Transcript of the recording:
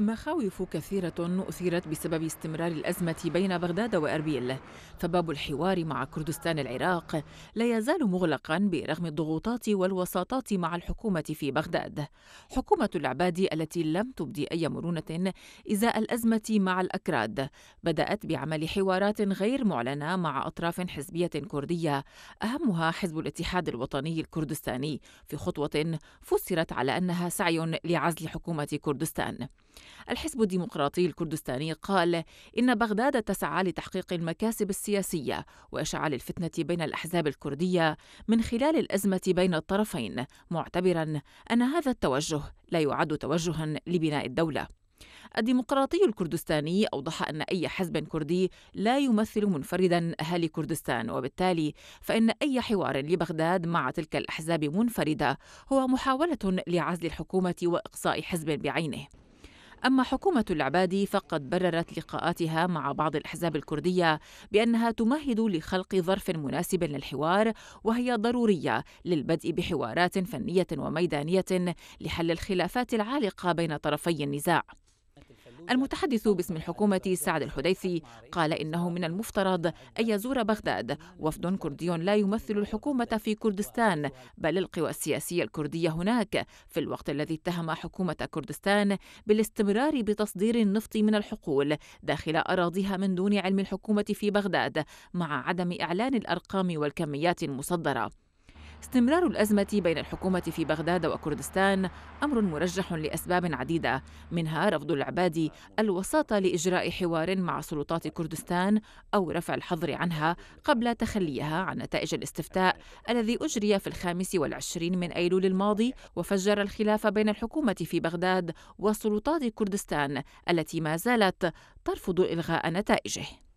مخاوف كثيرة أثيرت بسبب استمرار الأزمة بين بغداد وأربيل فباب الحوار مع كردستان العراق لا يزال مغلقا برغم الضغوطات والوساطات مع الحكومة في بغداد حكومة العباد التي لم تبدي أي مرونة إزاء الأزمة مع الأكراد بدأت بعمل حوارات غير معلنة مع أطراف حزبية كردية أهمها حزب الاتحاد الوطني الكردستاني في خطوة فسرت على أنها سعي لعزل حكومة كردستان الحزب الديمقراطي الكردستاني قال إن بغداد تسعى لتحقيق المكاسب السياسية وإشعال الفتنة بين الأحزاب الكردية من خلال الأزمة بين الطرفين معتبرا أن هذا التوجه لا يعد توجها لبناء الدولة الديمقراطي الكردستاني أوضح أن أي حزب كردي لا يمثل منفردا أهالي كردستان وبالتالي فإن أي حوار لبغداد مع تلك الأحزاب منفردة هو محاولة لعزل الحكومة وإقصاء حزب بعينه أما حكومة العبادي فقد بررت لقاءاتها مع بعض الأحزاب الكردية بأنها تمهد لخلق ظرف مناسب للحوار وهي ضرورية للبدء بحوارات فنية وميدانية لحل الخلافات العالقة بين طرفي النزاع المتحدث باسم الحكومة سعد الحديثي قال إنه من المفترض أن يزور بغداد وفد كردي لا يمثل الحكومة في كردستان بل القوى السياسية الكردية هناك في الوقت الذي اتهم حكومة كردستان بالاستمرار بتصدير النفط من الحقول داخل أراضيها من دون علم الحكومة في بغداد مع عدم إعلان الأرقام والكميات المصدرة استمرار الأزمة بين الحكومة في بغداد وكردستان أمر مرجح لأسباب عديدة منها رفض العبادي الوساطة لإجراء حوار مع سلطات كردستان أو رفع الحظر عنها قبل تخليها عن نتائج الاستفتاء الذي أجري في الخامس والعشرين من أيلول الماضي وفجر الخلاف بين الحكومة في بغداد وسلطات كردستان التي ما زالت ترفض إلغاء نتائجه